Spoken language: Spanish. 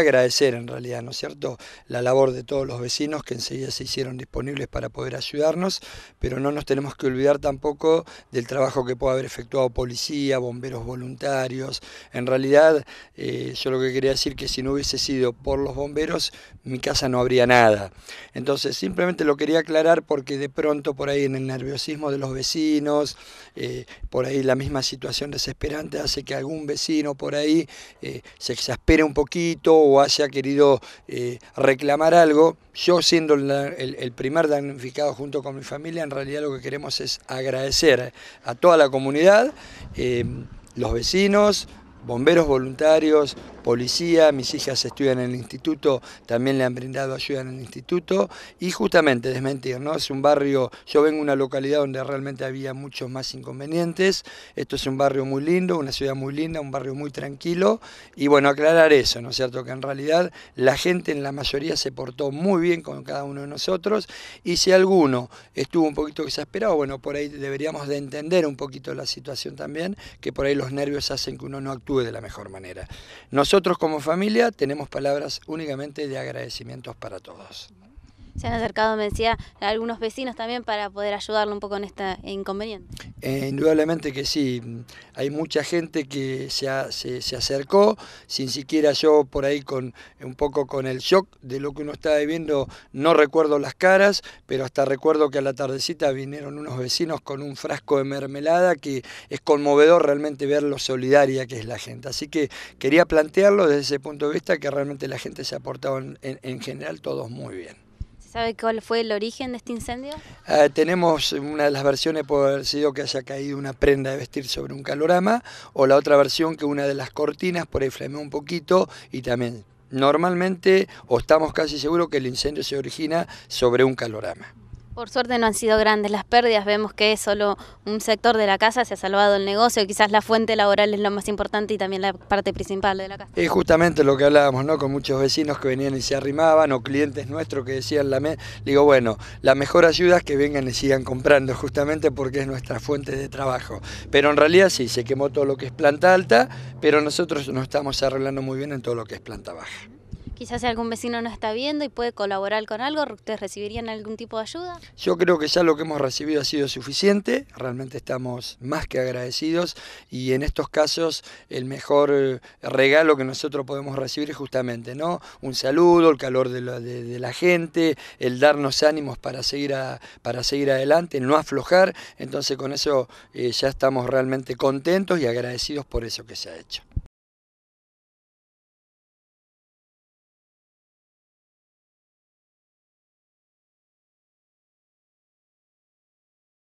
Agradecer en realidad, ¿no es cierto?, la labor de todos los vecinos que enseguida se hicieron disponibles para poder ayudarnos, pero no nos tenemos que olvidar tampoco del trabajo que puede haber efectuado policía, bomberos voluntarios. En realidad, eh, yo lo que quería decir que si no hubiese sido por los bomberos, mi casa no habría nada. Entonces, simplemente lo quería aclarar porque de pronto por ahí en el nerviosismo de los vecinos, eh, por ahí la misma situación desesperante hace que algún vecino por ahí eh, se exaspere un poquito o haya querido eh, reclamar algo, yo siendo el, primer damnificado junto con mi familia, en realidad lo que queremos es agradecer a toda la comunidad, eh, los vecinos, bomberos voluntarios, policía, mis hijas estudian en el instituto, también le han brindado ayuda en el instituto y justamente desmentir, ¿no? Es un barrio, yo vengo de una localidad donde realmente había muchos más inconvenientes, esto es un barrio muy lindo, una ciudad muy linda, un barrio muy tranquilo y bueno, aclarar eso, ¿no es cierto? Que en realidad la gente en la mayoría se portó muy bien con cada uno de nosotros y si alguno estuvo un poquito exasperado, bueno, por ahí deberíamos de entender un poquito la situación también, que por ahí los nervios hacen que uno no actúe de la mejor manera. Nosotros como familia tenemos palabras únicamente de agradecimientos para todos se han acercado, me decía, algunos vecinos también para poder ayudarlo un poco en este inconveniente. Eh, indudablemente que sí, hay mucha gente que se, acercó, sin siquiera yo por ahí con un poco con el shock de lo que uno está viviendo, no recuerdo las caras, pero hasta recuerdo que a la tardecita vinieron unos vecinos con un frasco de mermelada que es conmovedor realmente ver lo solidaria que es la gente. Así que quería plantearlo desde ese punto de vista que realmente la gente se ha portado en general todos muy bien. ¿Sabe cuál fue el origen de este incendio? Ah, tenemos una de las versiones puede haber sido que haya caído una prenda de vestir sobre un calorama o la otra versión que una de las cortinas por ahí flameó un poquito y también normalmente o estamos casi seguros que el incendio se origina sobre un calorama. Por suerte no han sido grandes las pérdidas, vemos que es solo un sector de la casa se ha salvado el negocio, quizás la fuente laboral es lo más importante y también la parte principal de la casa. Es justamente lo que hablábamos, ¿no? Con muchos vecinos que venían y se arrimaban o clientes nuestros que decían, la me... digo, bueno, la mejor ayuda es que vengan y sigan comprando justamente porque es nuestra fuente de trabajo. Pero en realidad sí, se quemó todo lo que es planta alta, pero nosotros nos estamos arreglando muy bien en todo lo que es planta baja. Quizás algún vecino nos está viendo y puede colaborar con algo, ¿ustedes recibirían algún tipo de ayuda? Yo creo que ya lo que hemos recibido ha sido suficiente, realmente estamos más que agradecidos y en estos casos el mejor eh, regalo que nosotros podemos recibir es justamente ¿no? un saludo, el calor de la, gente, el darnos ánimos para seguir, para seguir adelante, no aflojar, entonces con eso eh, ya estamos realmente contentos y agradecidos por eso que se ha hecho.